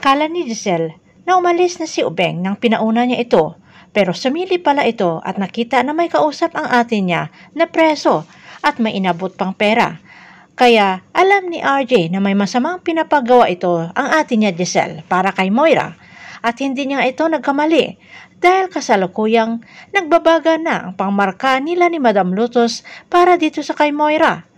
akala ni Giselle na umalis na si Ubeng nang pinauna niya ito pero sumili pala ito at nakita na may kausap ang ate niya na preso at may inabot pang pera. Kaya alam ni RJ na may masamang pinapagawa ito ang ate niya Giselle para kay Moira at hindi niya ito nagkamali dahil kasalukuyang nagbabaga na ang pangmarka nila ni Madam Lutos para dito sa kay Moira.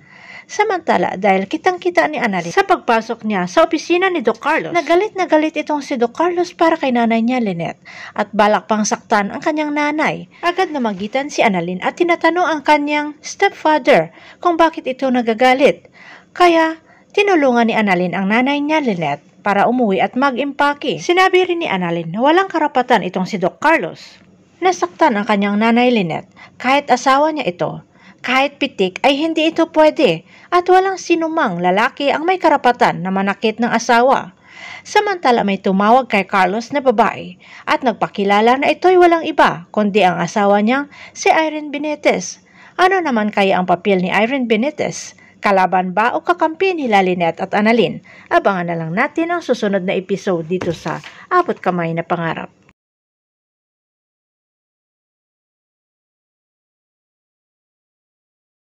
Samantala, dahil kitang-kita ni Annalyn sa pagpasok niya sa opisina ni Doc Carlos, nagalit na galit itong si Doc Carlos para kay nanay niya Lynette at balak pang saktan ang kanyang nanay. Agad na magitan si Annalyn at tinatanong ang kanyang stepfather kung bakit ito nagagalit. Kaya, tinulungan ni Annalyn ang nanay niya Lynette para umuwi at mag-impake. Sinabi rin ni Annalyn na walang karapatan itong si Doc Carlos. Nasaktan ang kanyang nanay Lynette kahit asawa niya ito kahit pitik ay hindi ito pwede at walang sinumang lalaki ang may karapatan na manakit ng asawa. Samantala may tumawag kay Carlos na babae at nagpakilala na ito'y walang iba kundi ang asawa niyang si Irene Benitez. Ano naman kaya ang papel ni Irene Benitez? Kalaban ba o kakampi ni Lalinet at Analin? Abangan na lang natin ang susunod na episode dito sa Abot Kamay na Pangarap.